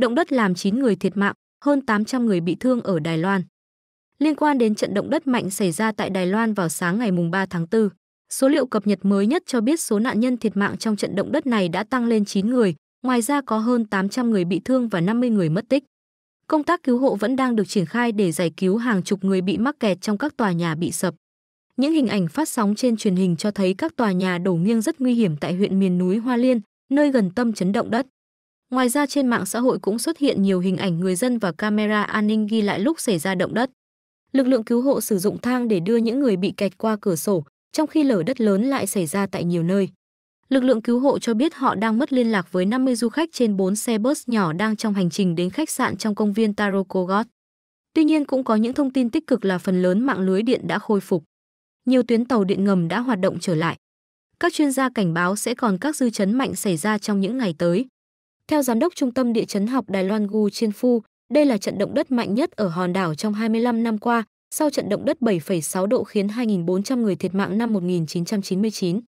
Động đất làm 9 người thiệt mạng, hơn 800 người bị thương ở Đài Loan. Liên quan đến trận động đất mạnh xảy ra tại Đài Loan vào sáng ngày 3 tháng 4, số liệu cập nhật mới nhất cho biết số nạn nhân thiệt mạng trong trận động đất này đã tăng lên 9 người, ngoài ra có hơn 800 người bị thương và 50 người mất tích. Công tác cứu hộ vẫn đang được triển khai để giải cứu hàng chục người bị mắc kẹt trong các tòa nhà bị sập. Những hình ảnh phát sóng trên truyền hình cho thấy các tòa nhà đổ nghiêng rất nguy hiểm tại huyện miền núi Hoa Liên, nơi gần tâm chấn động đất. Ngoài ra trên mạng xã hội cũng xuất hiện nhiều hình ảnh người dân và camera an ninh ghi lại lúc xảy ra động đất. Lực lượng cứu hộ sử dụng thang để đưa những người bị kẹt qua cửa sổ, trong khi lở đất lớn lại xảy ra tại nhiều nơi. Lực lượng cứu hộ cho biết họ đang mất liên lạc với 50 du khách trên 4 xe bus nhỏ đang trong hành trình đến khách sạn trong công viên Tarokogot. Tuy nhiên cũng có những thông tin tích cực là phần lớn mạng lưới điện đã khôi phục. Nhiều tuyến tàu điện ngầm đã hoạt động trở lại. Các chuyên gia cảnh báo sẽ còn các dư chấn mạnh xảy ra trong những ngày tới. Theo giám đốc Trung tâm Địa chấn học Đài Loan Gu Chiên Phu, đây là trận động đất mạnh nhất ở hòn đảo trong 25 năm qua, sau trận động đất 7,6 độ khiến 2.400 người thiệt mạng năm 1999.